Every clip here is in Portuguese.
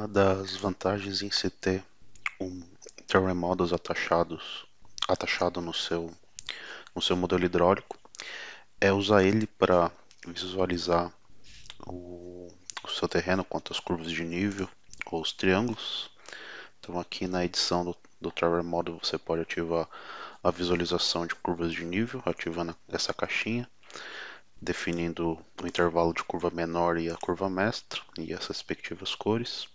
uma das vantagens em se ter um Theorem Models atachados, atachado no seu, no seu modelo hidráulico é usar ele para visualizar o, o seu terreno quanto às curvas de nível ou os triângulos. Então aqui na edição do, do Travel Model você pode ativar a visualização de curvas de nível, ativando essa caixinha, definindo o intervalo de curva menor e a curva mestra e as respectivas cores.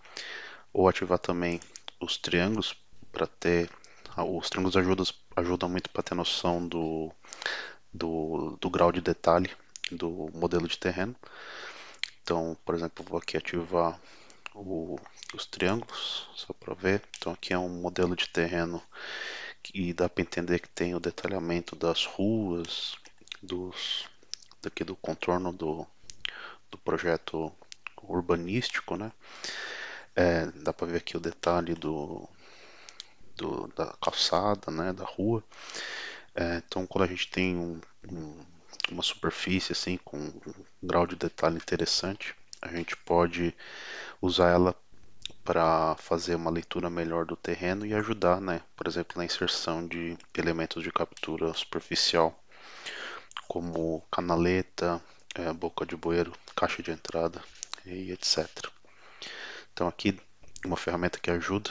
Ou ativar também os triângulos para ter. Os triângulos ajudam, ajudam muito para ter noção do, do, do grau de detalhe do modelo de terreno. Então, por exemplo, vou aqui ativar o, os triângulos, só para ver. Então aqui é um modelo de terreno que dá para entender que tem o detalhamento das ruas, dos daqui do contorno do, do projeto urbanístico, né? É, dá para ver aqui o detalhe do, do, da calçada, né, da rua. É, então, quando a gente tem um, um, uma superfície assim com um grau de detalhe interessante, a gente pode usar ela para fazer uma leitura melhor do terreno e ajudar, né, por exemplo, na inserção de elementos de captura superficial, como canaleta, é, boca de bueiro, caixa de entrada e etc. Então aqui uma ferramenta que ajuda,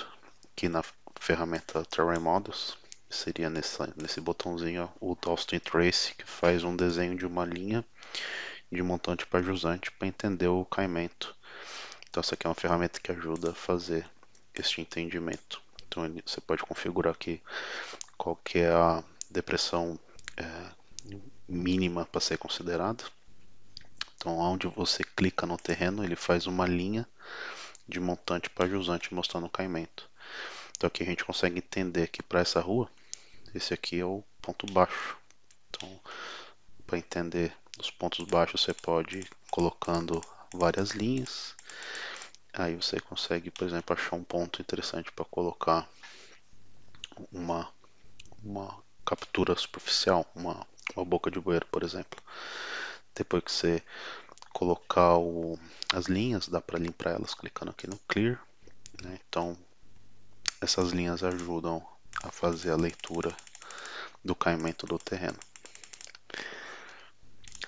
aqui na ferramenta Terrain Models, seria nessa, nesse botãozinho ó, o Austin Trace, que faz um desenho de uma linha de montante para jusante para entender o caimento. Então essa aqui é uma ferramenta que ajuda a fazer este entendimento. Então você pode configurar aqui qual que é a depressão é, mínima para ser considerada. Então onde você clica no terreno, ele faz uma linha de montante para jusante mostrando o caimento. Então aqui a gente consegue entender que para essa rua, esse aqui é o ponto baixo. Então, para entender os pontos baixos, você pode ir colocando várias linhas. Aí você consegue, por exemplo, achar um ponto interessante para colocar uma, uma captura superficial, uma, uma boca de bueiro, por exemplo. Depois que você colocar o, as linhas, dá para limpar elas clicando aqui no Clear. Né? Então, essas linhas ajudam a fazer a leitura do caimento do terreno.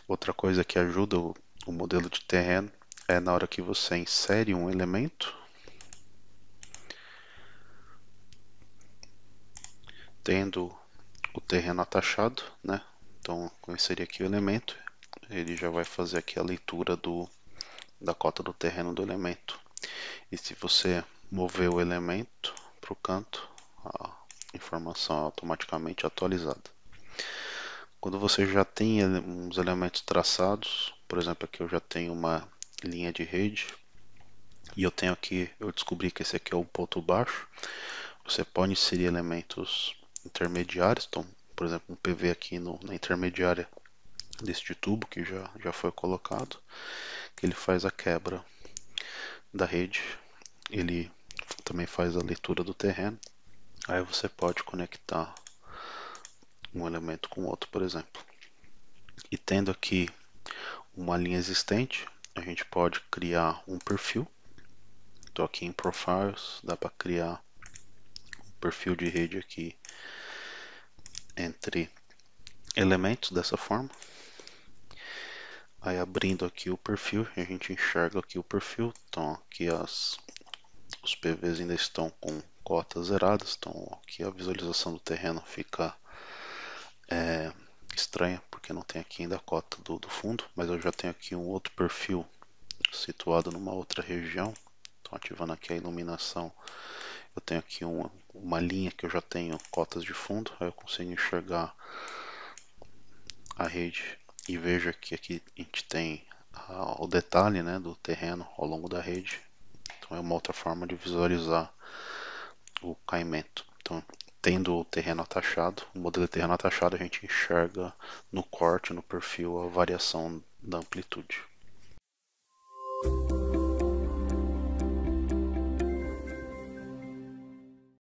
Outra coisa que ajuda o, o modelo de terreno é na hora que você insere um elemento, tendo o terreno atachado, né? Então, eu inseri aqui o elemento ele já vai fazer aqui a leitura do, da cota do terreno do elemento. E se você mover o elemento para o canto, a informação é automaticamente atualizada. Quando você já tem uns elementos traçados, por exemplo, aqui eu já tenho uma linha de rede e eu tenho aqui, eu descobri que esse aqui é o ponto baixo, você pode inserir elementos intermediários, então, por exemplo, um PV aqui no, na intermediária deste tubo que já, já foi colocado, que ele faz a quebra da rede, ele também faz a leitura do terreno, aí você pode conectar um elemento com outro, por exemplo. E tendo aqui uma linha existente, a gente pode criar um perfil, estou aqui em Profiles, dá para criar um perfil de rede aqui entre elementos dessa forma Aí abrindo aqui o perfil, a gente enxerga aqui o perfil, então aqui as, os PVs ainda estão com cotas zeradas, então aqui a visualização do terreno fica é, estranha, porque não tem aqui ainda a cota do, do fundo, mas eu já tenho aqui um outro perfil situado numa outra região, então ativando aqui a iluminação, eu tenho aqui uma, uma linha que eu já tenho cotas de fundo, aí eu consigo enxergar a rede e veja que aqui a gente tem o detalhe né, do terreno ao longo da rede. Então é uma outra forma de visualizar o caimento. Então, tendo o terreno atachado, o modelo de terreno atachado, a gente enxerga no corte, no perfil, a variação da amplitude.